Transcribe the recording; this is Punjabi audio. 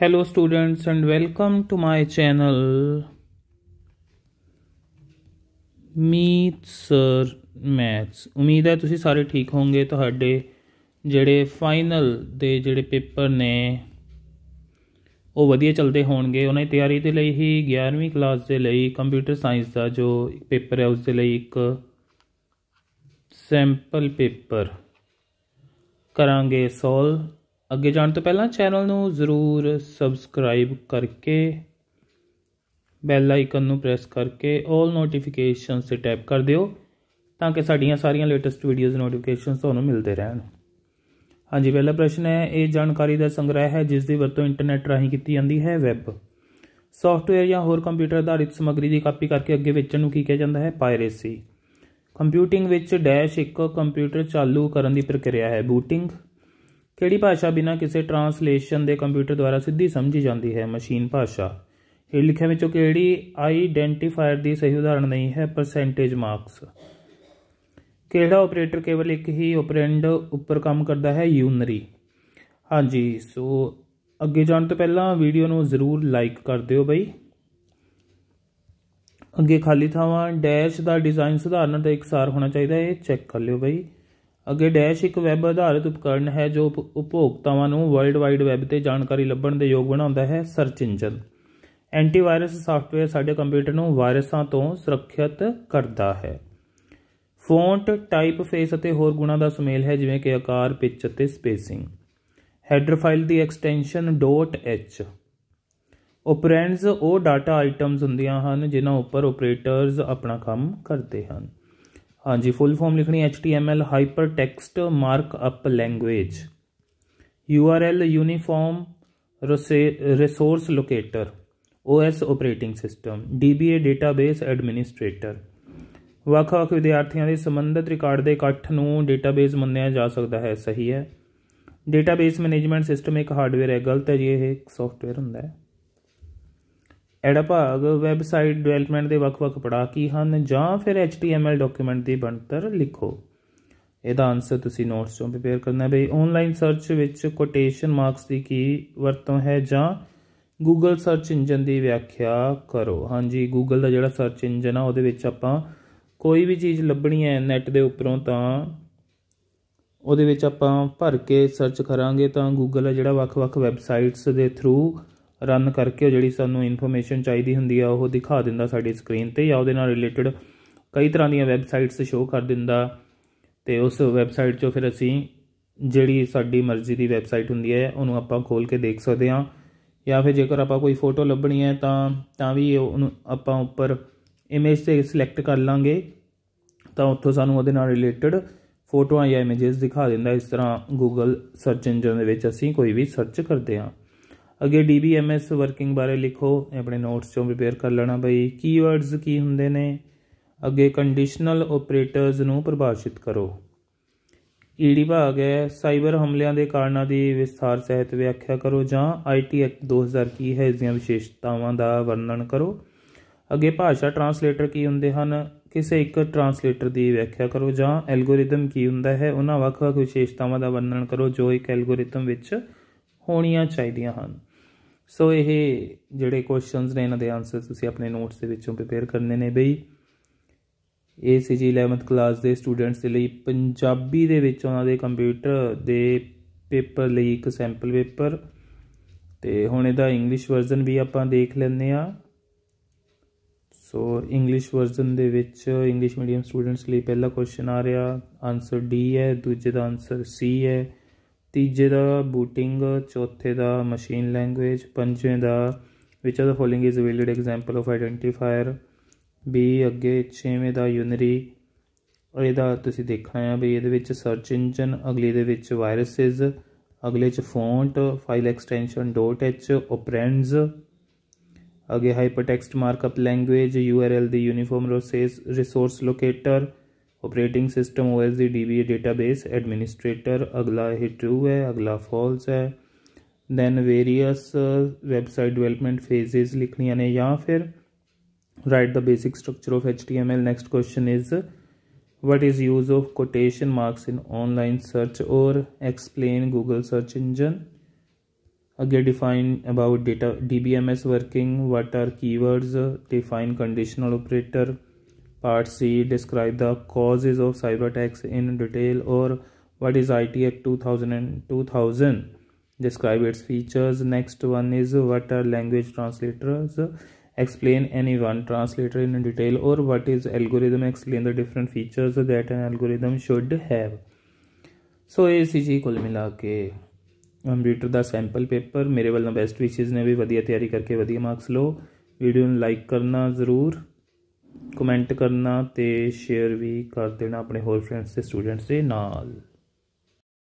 hello students and welcome to my channel meet sir maths ਉਮੀਦ ਹੈ ਤੁਸੀਂ ਸਾਰੇ ਠੀਕ ਹੋਵੋਗੇ ਤੁਹਾਡੇ ਜਿਹੜੇ ਫਾਈਨਲ ਦੇ ਜਿਹੜੇ ਪੇਪਰ ਨੇ ਉਹ ਵਧੀਆ ਚੱਲਦੇ ਹੋਣਗੇ ਉਹਨਾਂ ਦੀ ਤਿਆਰੀ ਦੇ ਲਈ ਹੀ 11ਵੀਂ ਕਲਾਸ ਦੇ ਲਈ ਕੰਪਿਊਟਰ ਸਾਇੰਸ ਦਾ ਜੋ ਪੇਪਰ ਹੈ ਉਸ ਦੇ ਲਈ ਇੱਕ ਸੈਂਪਲ ਪੇਪਰ ਕਰਾਂਗੇ ਸੋਲਵ ਅੱਗੇ ਜਾਣ ਤੋਂ ਪਹਿਲਾਂ ਚੈਨਲ ਨੂੰ ਜ਼ਰੂਰ ਸਬਸਕ੍ਰਾਈਬ ਕਰਕੇ ਬੈਲ ਆਈਕਨ ਨੂੰ ਪ੍ਰੈਸ ਕਰਕੇ 올 ਨੋਟੀਫਿਕੇਸ਼ਨ ਤੇ ਟੈਪ ਕਰ ਦਿਓ ਤਾਂ ਕਿ ਸਾਡੀਆਂ ਸਾਰੀਆਂ ਲੇਟੈਸਟ ਵੀਡੀਓਜ਼ ਨੋਟੀਫਿਕੇਸ਼ਨਸ ਤੁਹਾਨੂੰ ਮਿਲਦੇ ਰਹਿਣ ਹਾਂਜੀ ਪਹਿਲਾ ਪ੍ਰਸ਼ਨ ਹੈ ਇਹ ਜਾਣਕਾਰੀ ਦਾ ਸੰਗ੍ਰਹਿ ਹੈ ਜਿਸ ਦੀ ਵਰਤੋਂ ਇੰਟਰਨੈਟ ਰਾਹੀਂ ਕੀਤੀ ਜਾਂਦੀ ਹੈ ਵੈਬ ਸੌਫਟਵੇਅਰ ਜਾਂ ਹੋਰ ਕੰਪਿਊਟਰ ਆਧਾਰਿਤ ਸਮੱਗਰੀ ਦੀ ਕਾਪੀ ਕਰਕੇ ਅੱਗੇ ਵੇਚਣ ਨੂੰ ਕੀ ਕਿਹਾ ਜਾਂਦਾ ਹੈ ਪਾਇਰੇਸੀ ਕੰਪਿਊਟਿੰਗ ਵਿੱਚ ਡੈਸ਼ ਇੱਕ ਕੰਪਿਊਟਰ ਚਾਲੂ ਕਰਨ ਦੀ ਪ੍ਰਕਿਰਿਆ ਹੈ ਬੂਟਿੰਗ ਕਿਹੜੀ ਭਾਸ਼ਾ ਬਿਨਾਂ ਕਿਸੇ ਟਰਾਂਸਲੇਸ਼ਨ ਦੇ ਕੰਪਿਊਟਰ ਦੁਆਰਾ ਸਿੱਧੀ ਸਮਝੀ ਜਾਂਦੀ ਹੈ ਮਸ਼ੀਨ ਭਾਸ਼ਾ ਇਹ ਲਿਖਿਆ ਵਿੱਚੋਂ ਕਿਹੜੀ ਆਈਡੈਂਟੀਫਾਇਰ ਦੀ ਸਹੀ ਉਦਾਹਰਣ ਨਹੀਂ ਹੈ ਪਰਸੈਂਟੇਜ ਮਾਰਕਸ ਕਿਹੜਾ ਆਪਰੇਟਰ ਕੇਵਲ ਇੱਕ ਹੀ ਆਪਰੈਂਡ ਉੱਪਰ ਕੰਮ ਕਰਦਾ ਹੈ ਯੂਨਰੀ ਹਾਂਜੀ ਸੋ ਅੱਗੇ ਜਾਣ ਤੋਂ ਪਹਿਲਾਂ ਵੀਡੀਓ ਨੂੰ ਜ਼ਰੂਰ ਲਾਈਕ ਕਰ ਦਿਓ ਬਈ ਅੱਗੇ ਖਾਲੀ ਥਾਵਾਂ ਡੈਸ਼ ਦਾ ਡਿਜ਼ਾਈਨ ਸੁਧਾਰਨ ਦਾ ਸਾਰ ਹੋਣਾ ਚਾਹੀਦਾ ਹੈ ਇਹ ਚੈੱਕ ਕਰ ਲਿਓ ਬਈ ਅੱਗੇ ਡੈਸ਼ ਇੱਕ ਵੈਬ ਆਧਾਰਿਤ ਉਪਕਰਨ ਹੈ ਜੋ ਉਪਭੋਗਤਾਵਾਂ ਨੂੰ ਵਰਲਡ ਵਾਈਡ ਵੈਬ ਤੇ ਜਾਣਕਾਰੀ ਲੱਭਣ ਦੇ ਯੋਗ ਬਣਾਉਂਦਾ ਹੈ ਸਰਚ ਇੰਜਨ ਐਂਟੀਵਾਇਰਸ ਸਾਫਟਵੇਅਰ ਸਾਡੇ ਕੰਪਿਊਟਰ ਨੂੰ ਵਾਇਰਸਾਂ ਤੋਂ ਸੁਰੱਖਿਅਤ ਕਰਦਾ ਹੈ ਫੌਂਟ ਟਾਈਪ ਫੇਸ ਅਤੇ ਹੋਰ ਗੁਣਾਂ ਦਾ ਸੁਮੇਲ ਹੈ ਜਿਵੇਂ ਕਿ ਆਕਾਰ ਪਿਚ ਅਤੇ ਸਪੇਸਿੰਗ ਹੈਡਰ ਫਾਈਲ ਦੀ ਐਕਸਟੈਂਸ਼ਨ .h ਓਪਰੈਂਡਸ ਉਹ ਡਾਟਾ ਆਈਟਮਸ ਹੁੰਦੀਆਂ ਹਨ ਜਿਨ੍ਹਾਂ ਉੱਪਰ ਆਪਰੇਟਰਸ ਆਪਣਾ ਕੰਮ ਕਰਦੇ ਹਨ ਹਾਂਜੀ ਫੁੱਲ ਫਾਰਮ ਲਿਖਣੀ HTML hyper text markup language URL uniform resource locator OS operating system DBA database administrator ਵੱਖ-ਵੱਖ ਵਿਦਿਆਰਥੀਆਂ ਦੇ ਸੰਬੰਧਿਤ ਰਿਕਾਰਡ ਦੇ ਇਕੱਠ ਨੂੰ ਡੇਟਾਬੇਸ ਮੰਨਿਆ ਜਾ ਸਕਦਾ ਹੈ ਸਹੀ ਹੈ ਡੇਟਾਬੇਸ ਮੈਨੇਜਮੈਂਟ ਸਿਸਟਮ ਇੱਕ ਹਾਰਡਵੇਅਰ ਹੈ ਗਲਤ ਹੈ ਜੀ ਇਹ ਇੱਕ ਸੌਫਟਵੇਅਰ ਹੁੰਦਾ ਹੈ ਐੜਾ ਭਾਗ ਵੈਬਸਾਈਟ ਡਿਵੈਲਪਮੈਂਟ ਦੇ ਵੱਖ-ਵੱਖ ਪੜਾਅ ਕੀ ਹਨ ਜਾਂ ਫਿਰ ਐਚਟੀਐਮਐਲ ਡਾਕੂਮੈਂਟ ਦੀ ਬਣਤਰ ਲਿਖੋ ਇਹਦਾ ਆਨਸਰ ਤੁਸੀਂ ਨੋਟਸ ਤੋਂ ਪ੍ਰਪੇਅਰ ਕਰਨਾ ਹੈ ਬਈ ਆਨਲਾਈਨ ਸਰਚ ਵਿੱਚ ਕੋਟੇਸ਼ਨ ਮਾਰਕਸ ਦੀ ਕੀ ਵਰਤੋਂ ਹੈ ਜਾਂ ਗੂਗਲ ਸਰਚ ਇੰਜਨ ਦੀ ਵਿਆਖਿਆ ਕਰੋ ਹਾਂਜੀ ਗੂਗਲ ਦਾ ਜਿਹੜਾ ਸਰਚ ਇੰਜਨ ਆ ਉਹਦੇ ਵਿੱਚ ਆਪਾਂ ਕੋਈ ਵੀ ਚੀਜ਼ ਲੱਭਣੀ ਹੈ ਨੈਟ ਦੇ ਉੱਪਰੋਂ ਤਾਂ ਉਹਦੇ ਵਿੱਚ ਆਪਾਂ ਭਰ ਕੇ ਸਰਚ ਕਰਾਂਗੇ ਤਾਂ ਗੂਗਲ ਆ ਜਿਹੜਾ ਵੱਖ-ਵੱਖ ਵੈਬਸਾਈਟਸ ਦੇ ਥਰੂ ਰਨ ਕਰਕੇ ਜਿਹੜੀ ਸਾਨੂੰ ਇਨਫੋਰਮੇਸ਼ਨ ਚਾਹੀਦੀ ਹੁੰਦੀ ਆ ਉਹ ਦਿਖਾ ਦਿੰਦਾ ਸਾਡੀ ਸਕਰੀਨ ਤੇ ਜਾਂ ਉਹਦੇ ਨਾਲ ਰਿਲੇਟਡ ਕਈ ਤਰ੍ਹਾਂ ਦੀਆਂ ਵੈਬਸਾਈਟਸ ਸ਼ੋਅ ਕਰ ਦਿੰਦਾ ਤੇ ਉਸ ਵੈਬਸਾਈਟ 'ਚੋਂ ਫਿਰ ਅਸੀਂ ਜਿਹੜੀ ਸਾਡੀ ਮਰਜ਼ੀ ਦੀ ਵੈਬਸਾਈਟ ਹੁੰਦੀ ਹੈ ਉਹਨੂੰ ਆਪਾਂ ਖੋਲ ਕੇ ਦੇਖ ਸਕਦੇ ਹਾਂ ਜਾਂ ਫਿਰ ਜੇਕਰ ਆਪਾਂ ਕੋਈ ਫੋਟੋ ਲੱਭਣੀ ਹੈ ਤਾਂ ਤਾਂ ਵੀ ਉਹਨੂੰ ਆਪਾਂ ਉੱਪਰ ਇਮੇਜ ਤੇ ਸਿਲੈਕਟ ਕਰ ਲਾਂਗੇ ਤਾਂ ਉੱਥੋਂ ਸਾਨੂੰ ਉਹਦੇ ਨਾਲ ਰਿਲੇਟਡ ਫੋਟੋਆਂ ਜਾਂ ਇਮੇजेस ਦਿਖਾ ਦਿੰਦਾ ਇਸ ਤਰ੍ਹਾਂ Google ਸਰਚ ਇੰਜਨ ਦੇ ਵਿੱਚ ਅਸੀਂ ਕੋਈ ਵੀ ਸਰਚ ਕਰਦੇ ਹਾਂ ਅੱਗੇ DBMS ਵਰਕਿੰਗ ਬਾਰੇ ਲਿਖੋ ਆਪਣੇ ਨੋਟਸ ਚੋਂ ਪ੍ਰਿਪੇਅਰ ਕਰ ਲੈਣਾ ਬਈ ਕੀਵਰਡਸ ਕੀ ਹੁੰਦੇ ਨੇ ਅੱਗੇ ਕੰਡੀਸ਼ਨਲ ਆਪਰੇਟਰਸ ਨੂੰ ਪਰਿਭਾਸ਼ਿਤ ਕਰੋ ਈਡੀ ਭਾਗ ਹੈ ਸਾਈਬਰ ਹਮਲਿਆਂ ਦੇ ਕਾਰਨਾਂ ਦੀ ਵਿਸਥਾਰ ਸਹਿਤ ਵਿਆਖਿਆ ਕਰੋ ਜਾਂ ਆਈਟੀ ਐਕਟ 2000 ਕੀ ਹੈ ਇਸ ਦੀਆਂ ਵਿਸ਼ੇਸ਼ਤਾਵਾਂ ਦਾ ਵਰਣਨ ਕਰੋ ਅੱਗੇ ਭਾਸ਼ਾ ਟਰਾਂਸਲੇਟਰ ਕੀ ਹੁੰਦੇ ਹਨ ਕਿਸੇ ਇੱਕ ਟਰਾਂਸਲੇਟਰ ਦੀ ਵਿਆਖਿਆ ਕਰੋ ਜਾਂ ਐਲਗੋਰਿਦਮ ਕੀ ਹੁੰਦਾ ਹੈ ਉਹਨਾਂ ਵੱਖ-ਵੱਖ ਵਿਸ਼ੇਸ਼ਤਾਵਾਂ ਦਾ ਵਰਣਨ ਕਰੋ ਜੋ ਇੱਕ ਐਲਗੋਰਿਦਮ ਵਿੱਚ ਹੋਣੀਆਂ ਚਾਹੀਦੀਆਂ ਹਨ ਸੋ ਇਹ ਜਿਹੜੇ ਕੁਐਸਚਨਸ ਨੇ ਇਹਨਾਂ ਦੇ ਆਨਸਰ ਤੁਸੀਂ ਆਪਣੇ ਨੋਟਸ ਦੇ ਵਿੱਚੋਂ ਪ੍ਰਿਪੇਅਰ ਕਰਨੇ ਨੇ ਬਈ ਇਹ ਸੀ ਜੀ 11th ਕਲਾਸ ਦੇ ਸਟੂਡੈਂਟਸ ਦੇ ਲਈ ਪੰਜਾਬੀ ਦੇ ਵਿੱਚ ਉਹਨਾਂ ਦੇ ਕੰਪਿਊਟਰ ਦੇ ਪੇਪਰ ਲਈ ਇੱਕ ਸੈਂਪਲ ਪੇਪਰ ਤੇ ਹੁਣ ਇਹਦਾ ਇੰਗਲਿਸ਼ ਵਰਜ਼ਨ ਵੀ ਆਪਾਂ ਦੇਖ ਲੈਂਦੇ ਆ ਸੋ ਇੰਗਲਿਸ਼ ਵਰਜ਼ਨ ਦੇ ਵਿੱਚ ਇੰਗਲਿਸ਼ ਮੀਡੀਅਮ ਸਟੂਡੈਂਟਸ ਲਈ ਪਹਿਲਾ ਕੁਐਸਚਨ ਆ ਰਿਹਾ ਆਨਸਰ ਡੀ ਹੈ ਦੂਜੇ ਦਾ ਆਨਸਰ ਸੀ ਹੈ ਤੀਜੇ ਦਾ ਬੂਟਿੰਗ ਚੌਥੇ ਦਾ ਮਸ਼ੀਨ ਲੈਂਗੁਏਜ ਪੰਜਵੇਂ ਦਾ which of the following is valid example of identifier B ਅੱਗੇ ਛੇਵੇਂ ਦਾ ਯੂਨਰੀ ਇਹਦਾ ਤੁਸੀਂ ਦੇਖਣਾ ਆ ਵੀ ਇਹਦੇ ਵਿੱਚ ਸਰਚ ਇੰਜਨ ਅਗਲੇ ਦੇ ਵਿੱਚ ਵਾਇਰਸਸ ਅਗਲੇ ਚ font file extension .h operands ਅਗੇ ਹਾਈਪਰਟੈਕਸਟ ਮਾਰਕਅਪ ਲੈਂਗੁਏਜ URL ਦੀ uniform resource locator operating system O S D database administrator अगला ही ट्रू है अगला फॉल्स है then various website development phases लिखनी ने या फिर write the basic structure of H T M L next question is what is use of quotation marks in online search और एक्सप्लेन गूगल सर्च इंजन अगे define about data D B M S working what are keywords define conditional operator Part describe the causes of cyber attacks in detail or what is IT Act 2000 and 2000 describe its features next one is what are language translators explain any one translator in detail or what is algorithm explain the different features that an algorithm should have so A C G कुल मिला के ਕੰਪਿਊਟਰ ਦਾ ਸੈਂਪਲ ਪੇਪਰ ਮੇਰੇ ਵੱਲੋਂ ਬੈਸਟ ਵਿਸ਼ੇਸ ਨੇ ਵੀ ਵਧੀਆ ਤਿਆਰੀ ਕਰਕੇ ਵਧੀਆ ਮਾਰਕਸ ਲਓ ਵੀਡੀਓ ਨੂੰ ਲਾਈਕ ਕਰਨਾ ਜ਼ਰੂਰ ਕਮੈਂਟ ਕਰਨਾ ਤੇ ਸ਼ੇਅਰ ਵੀ ਕਰ ਦੇਣਾ ਆਪਣੇ ਹੋਰ ਫਰੈਂਡਸ ਤੇ ਸਟੂਡੈਂਟਸ ਦੇ ਨਾਲ